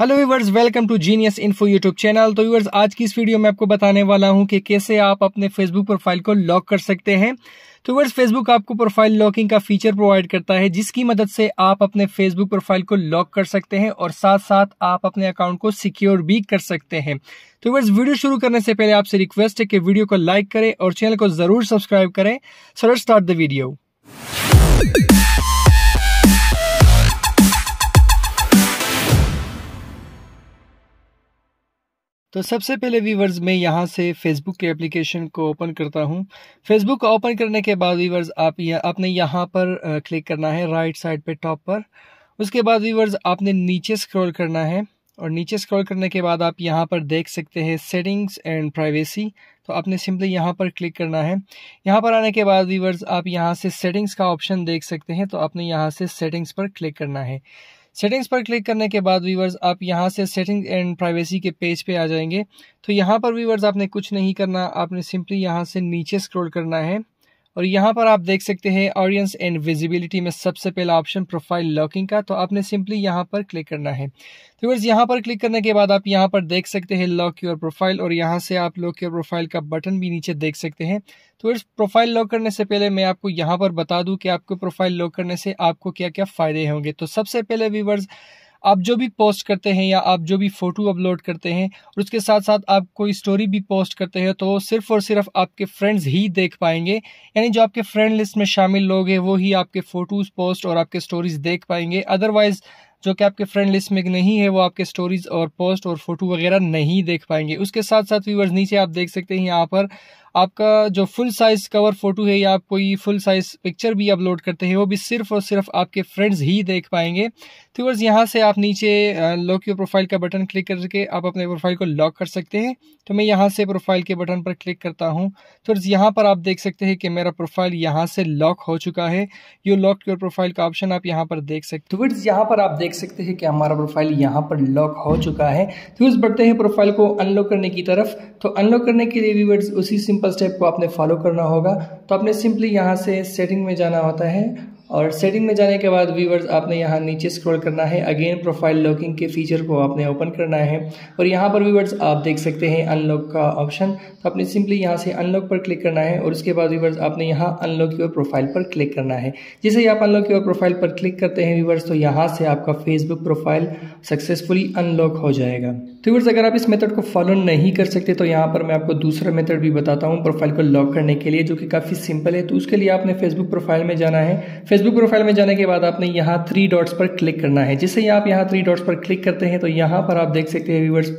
hello viewers welcome to Genius Info YouTube channel तो viewers आज की इस वीडियो में आपको बताने वाला हूं कि कैसे आप अपने फेसबुक प्रोफाइल को लॉक कर सकते हैं तो व्यूवर्स फेसबुक आपको प्रोफाइल लॉकिंग का फीचर प्रोवाइड करता है जिसकी मदद से आप अपने फेसबुक प्रोफाइल को लॉक कर सकते हैं और साथ साथ आप अपने अकाउंट को सिक्योर भी कर सकते हैं तो व्यूवर्स वीडियो शुरू करने से पहले आपसे रिक्वेस्ट है कि वीडियो को लाइक करें और चैनल को जरूर सब्सक्राइब करें so let's start the video तो सबसे पहले वीवर्स मैं यहाँ से फेसबुक के एप्लीकेशन को ओपन करता हूँ फेसबुक को ओपन करने के बाद वीवर्स आप यह, आपने यहाँ पर क्लिक करना है राइट साइड पे टॉप पर उसके बाद वीवर्स आपने नीचे स्क्रॉल करना है और नीचे स्क्रॉल करने के बाद आप यहाँ पर देख सकते हैं सेटिंग्स एंड प्राइवेसी तो आपने सिंपली यहाँ पर क्लिक करना है यहाँ पर आने के बाद वीवर्स आप यहाँ से सेटिंग्स का ऑप्शन देख सकते हैं तो आपने यहाँ से सेटिंग्स पर क्लिक करना है सेटिंग्स पर क्लिक करने के बाद वीवर्स आप यहाँ से सेटिंग एंड प्राइवेसी के पेज पे आ जाएंगे तो यहाँ पर वीवर्स आपने कुछ नहीं करना आपने सिंपली यहाँ से नीचे स्क्रॉल करना है और यहाँ पर आप देख सकते हैं ऑडियंस एंड विजिबिलिटी में सबसे पहला ऑप्शन प्रोफाइल लॉकिंग का तो आपने सिंपली यहाँ पर क्लिक करना है तो फिर यहाँ पर क्लिक करने के बाद आप यहाँ पर देख सकते हैं लॉक योर प्रोफाइल और यहाँ से आप लॉक योर प्रोफाइल का बटन भी नीचे देख सकते हैं तो फिर प्रोफाइल लॉक करने से पहले मैं आपको यहाँ पर बता दूँ कि आपको प्रोफाइल लॉक करने से आपको क्या क्या फ़ायदे होंगे तो सबसे पहले व्यूवर्स आप जो भी पोस्ट करते हैं या आप जो भी फ़ोटो अपलोड करते हैं और उसके साथ साथ आप कोई स्टोरी भी पोस्ट करते हैं तो सिर्फ और सिर्फ आपके फ्रेंड्स ही देख पाएंगे यानी जो आपके फ्रेंड लिस्ट में शामिल लोग हैं वो ही आपके फ़ोटोज़ पोस्ट और आपके स्टोरीज़ देख पाएंगे अदरवाइज़ जो कि आपके फ्रेंड लिस्ट में नहीं है वो आपके स्टोरीज और पोस्ट और फोटो वगैरह नहीं देख पाएंगे उसके साथ साथ व्यूवर्स नीचे आप देख सकते हैं यहाँ पर आपका जो फुल साइज कवर फोटो है या आप कोई फुल साइज पिक्चर भी अपलोड करते हैं वो भी सिर्फ और सिर्फ आपके फ्रेंड्स ही देख पाएंगे तो व्यूवर्स यहाँ से आप नीचे लॉक योर प्रोफाइल का बटन क्लिक करके आप अपने प्रोफाइल को लॉक कर सकते हैं तो मैं यहाँ से प्रोफाइल के बटन पर क्लिक करता हूँ तो व्यूवर्स यहाँ पर आप देख सकते हैं कि मेरा प्रोफाइल यहाँ से लॉक हो चुका है ये लॉक योर प्रोफाइल का ऑप्शन आप यहाँ पर देख सकते तो व्यूवर्स यहाँ पर आप देख देख सकते हैं कि हमारा प्रोफाइल यहाँ पर लॉक हो चुका है तो उस बढ़ते हैं प्रोफाइल को अनलॉक करने की तरफ तो अनलॉक करने के लिए व्यूवर्स उसी सिंपल स्टेप को आपने फॉलो करना होगा तो आपने सिंपली यहाँ से सेटिंग में जाना होता है और सेटिंग में जाने के बाद व्यूवर्स आपने यहाँ नीचे स्क्रॉल करना है अगेन प्रोफाइल लॉकिंग के फीचर को आपने ओपन करना है और यहाँ पर व्यूवर्स आप देख सकते हैं अनलॉक का ऑप्शन तो आपने सिंपली यहाँ से अनलॉक पर क्लिक करना है और उसके बाद व्यूवर्स आपने यहाँ अनलॉक योर प्रोफाइल पर क्लिक करना है जैसे ही आप अनलॉक योर प्रोफाइल पर क्लिक करते हैं व्यूवर्स तो यहाँ से आपका फेसबुक प्रोफाइल सक्सेसफुली अनलॉक हो जाएगा तो व्यूवर्स अगर आप इस मेथड को फॉलो नहीं कर सकते तो यहाँ पर मैं आपको दूसरा मेथड भी बताता हूँ प्रोफाइल को लॉक करने के लिए जो कि काफ़ी सिंपल है तो उसके लिए आपने फेसबुक प्रोफाइल में जाना है फेसबुक फेसबुक प्रोफाइल में जाने के बाद आपने यहाँ थ्री डॉट्स पर क्लिक करना है जिससे ही आप यहाँ थ्री डॉट्स पर क्लिक करते हैं तो यहाँ पर आप देख सकते हैं व्यूवर्स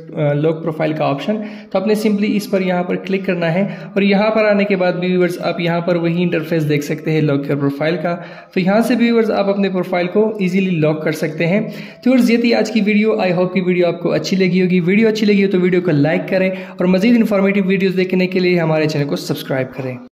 लॉग प्रोफाइल का ऑप्शन तो आपने सिंपली इस पर यहाँ पर क्लिक करना है और यहाँ पर आने के बाद व्यूवर्स आप यहाँ पर वही इंटरफेस देख सकते हैं लॉक योर प्रोफाइल का तो यहाँ से व्यूवर्स आप अपने प्रोफाइल को ईजिली लॉक कर सकते हैं तो व्यवर्स ये थी आज की वीडियो आई होप की वीडियो आपको अच्छी लगी होगी वीडियो अच्छी लगी हो तो वीडियो को लाइक करें और मजीद इन्फॉर्मेटिव वीडियोज़ देखने के लिए हमारे चैनल को सब्सक्राइब करें